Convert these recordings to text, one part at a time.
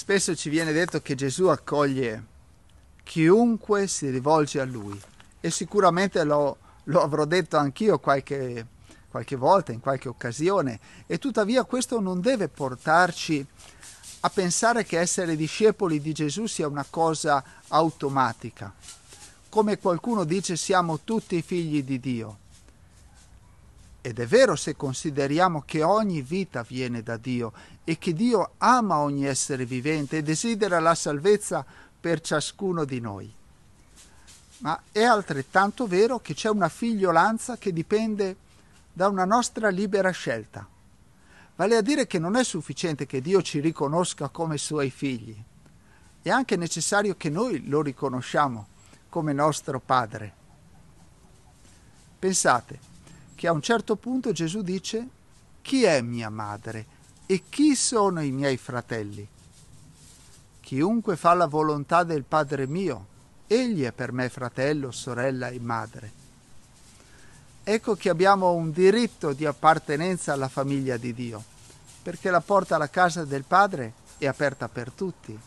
Spesso ci viene detto che Gesù accoglie chiunque si rivolge a lui e sicuramente lo, lo avrò detto anch'io qualche, qualche volta, in qualche occasione, e tuttavia questo non deve portarci a pensare che essere discepoli di Gesù sia una cosa automatica. Come qualcuno dice siamo tutti figli di Dio. Ed è vero se consideriamo che ogni vita viene da Dio e che Dio ama ogni essere vivente e desidera la salvezza per ciascuno di noi. Ma è altrettanto vero che c'è una figliolanza che dipende da una nostra libera scelta. Vale a dire che non è sufficiente che Dio ci riconosca come suoi figli, è anche necessario che noi lo riconosciamo come nostro Padre. Pensate, che a un certo punto Gesù dice chi è mia madre e chi sono i miei fratelli? Chiunque fa la volontà del Padre mio, egli è per me fratello, sorella e madre. Ecco che abbiamo un diritto di appartenenza alla famiglia di Dio, perché la porta alla casa del Padre è aperta per tutti.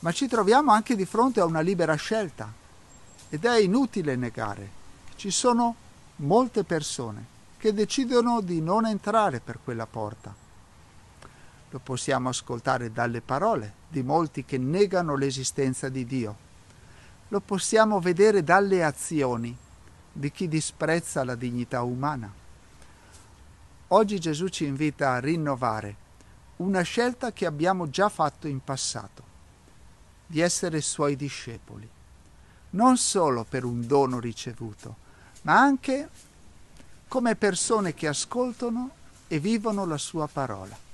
Ma ci troviamo anche di fronte a una libera scelta ed è inutile negare. Ci sono molte persone che decidono di non entrare per quella porta. Lo possiamo ascoltare dalle parole di molti che negano l'esistenza di Dio. Lo possiamo vedere dalle azioni di chi disprezza la dignità umana. Oggi Gesù ci invita a rinnovare una scelta che abbiamo già fatto in passato, di essere suoi discepoli, non solo per un dono ricevuto, ma anche come persone che ascoltano e vivono la sua parola.